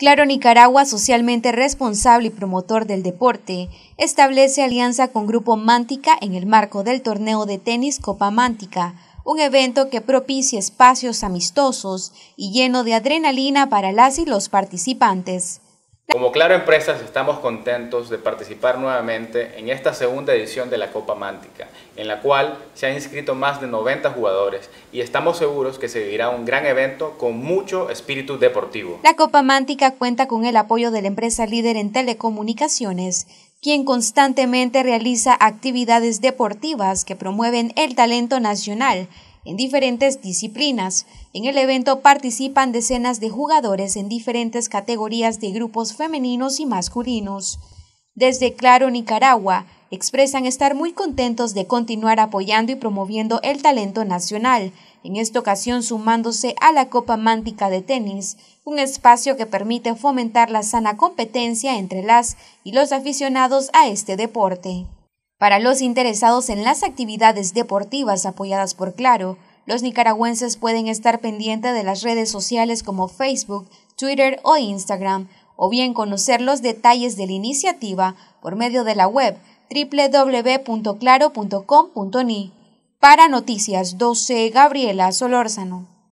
Claro Nicaragua, socialmente responsable y promotor del deporte, establece alianza con Grupo Mántica en el marco del torneo de tenis Copa Mántica, un evento que propicia espacios amistosos y lleno de adrenalina para las y los participantes. Como Claro Empresas estamos contentos de participar nuevamente en esta segunda edición de la Copa Mántica, en la cual se han inscrito más de 90 jugadores y estamos seguros que se vivirá un gran evento con mucho espíritu deportivo. La Copa Mántica cuenta con el apoyo de la empresa líder en telecomunicaciones, quien constantemente realiza actividades deportivas que promueven el talento nacional en diferentes disciplinas. En el evento participan decenas de jugadores en diferentes categorías de grupos femeninos y masculinos. Desde Claro, Nicaragua, expresan estar muy contentos de continuar apoyando y promoviendo el talento nacional, en esta ocasión sumándose a la Copa Mántica de Tenis, un espacio que permite fomentar la sana competencia entre las y los aficionados a este deporte. Para los interesados en las actividades deportivas apoyadas por Claro, los nicaragüenses pueden estar pendientes de las redes sociales como Facebook, Twitter o Instagram, o bien conocer los detalles de la iniciativa por medio de la web www.claro.com.ni. Para Noticias 12, Gabriela Solórzano.